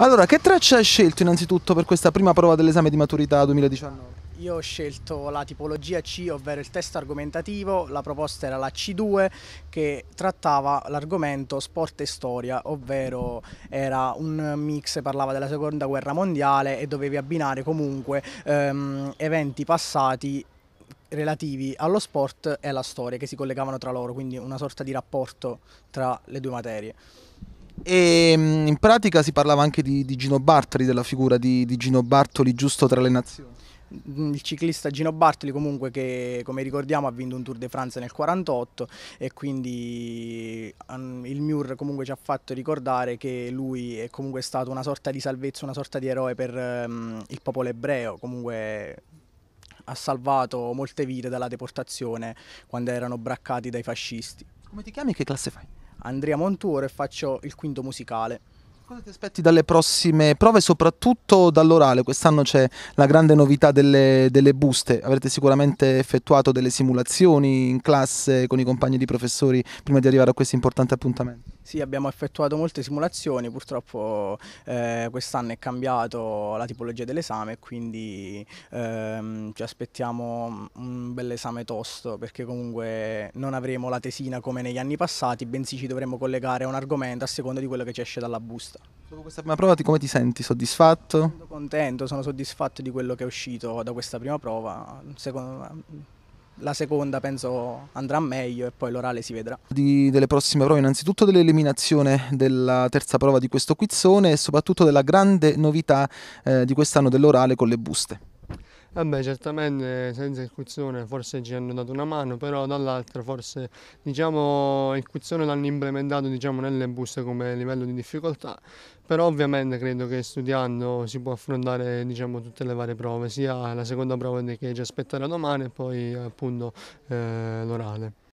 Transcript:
Allora, che traccia hai scelto innanzitutto per questa prima prova dell'esame di maturità 2019? Io ho scelto la tipologia C, ovvero il test argomentativo, la proposta era la C2 che trattava l'argomento sport e storia, ovvero era un mix, parlava della seconda guerra mondiale e dovevi abbinare comunque ehm, eventi passati relativi allo sport e alla storia che si collegavano tra loro, quindi una sorta di rapporto tra le due materie. E ehm, in pratica si parlava anche di, di Gino Bartoli, della figura di, di Gino Bartoli giusto tra le nazioni mm, il ciclista Gino Bartoli comunque che come ricordiamo ha vinto un Tour de France nel 1948 e quindi mm, il Mur comunque ci ha fatto ricordare che lui è comunque stato una sorta di salvezza, una sorta di eroe per um, il popolo ebreo, comunque ha salvato molte vite dalla deportazione quando erano braccati dai fascisti. Come ti chiami e che classe fai? Andrea Monturo e faccio il quinto musicale. Cosa ti aspetti dalle prossime prove, soprattutto dall'orale? Quest'anno c'è la grande novità delle, delle, buste. Avrete sicuramente effettuato delle simulazioni in classe con i compagni di professori prima di arrivare a questo importante appuntamento. Sì, abbiamo effettuato molte simulazioni, purtroppo eh, quest'anno è cambiato la tipologia dell'esame, quindi ehm, ci aspettiamo un bel esame tosto perché comunque non avremo la tesina come negli anni passati, bensì ci dovremo collegare a un argomento a seconda di quello che ci esce dalla busta. Dopo questa prima prova come ti senti? Soddisfatto? Sono contento, sono soddisfatto di quello che è uscito da questa prima prova. Secondo me la seconda penso andrà meglio e poi l'orale si vedrà. Di, delle prossime prove innanzitutto dell'eliminazione della terza prova di questo quizzone e soprattutto della grande novità eh, di quest'anno dell'orale con le buste. Vabbè, certamente senza il Cuzzone forse ci hanno dato una mano, però dall'altra forse diciamo, il cuzione l'hanno implementato diciamo, nelle buste come livello di difficoltà, però ovviamente credo che studiando si può affrontare diciamo, tutte le varie prove, sia la seconda prova che ci aspetterà domani e poi appunto eh, l'orale.